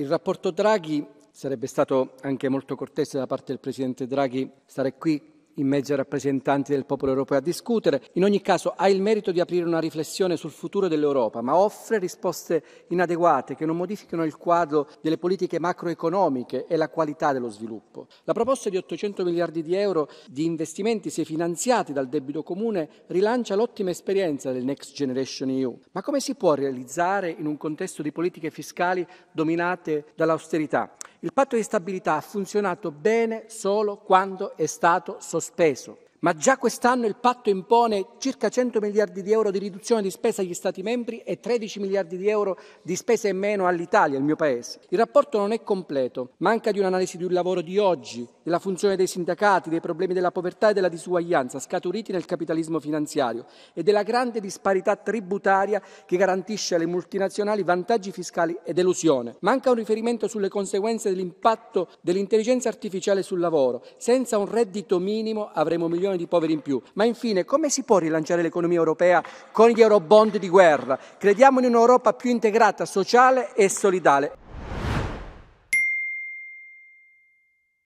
Il rapporto Draghi sarebbe stato anche molto cortese da parte del Presidente Draghi stare qui in mezzo ai rappresentanti del popolo europeo a discutere. In ogni caso ha il merito di aprire una riflessione sul futuro dell'Europa, ma offre risposte inadeguate che non modificano il quadro delle politiche macroeconomiche e la qualità dello sviluppo. La proposta di 800 miliardi di euro di investimenti, se finanziati dal debito comune, rilancia l'ottima esperienza del Next Generation EU. Ma come si può realizzare in un contesto di politiche fiscali dominate dall'austerità? Il patto di stabilità ha funzionato bene solo quando è stato sospeso. Ma già quest'anno il patto impone circa 100 miliardi di euro di riduzione di spesa agli Stati membri e 13 miliardi di euro di spese in meno all'Italia, il mio Paese. Il rapporto non è completo, manca di un'analisi di un lavoro di oggi, della funzione dei sindacati, dei problemi della povertà e della disuguaglianza scaturiti nel capitalismo finanziario e della grande disparità tributaria che garantisce alle multinazionali vantaggi fiscali ed elusione. Manca un riferimento sulle conseguenze dell'impatto dell'intelligenza artificiale sul lavoro. Senza un reddito minimo avremo milioni milioni di poveri in più. Ma infine, come si può rilanciare l'economia europea con gli euro di guerra? Crediamo in un'Europa più integrata, sociale e solidale.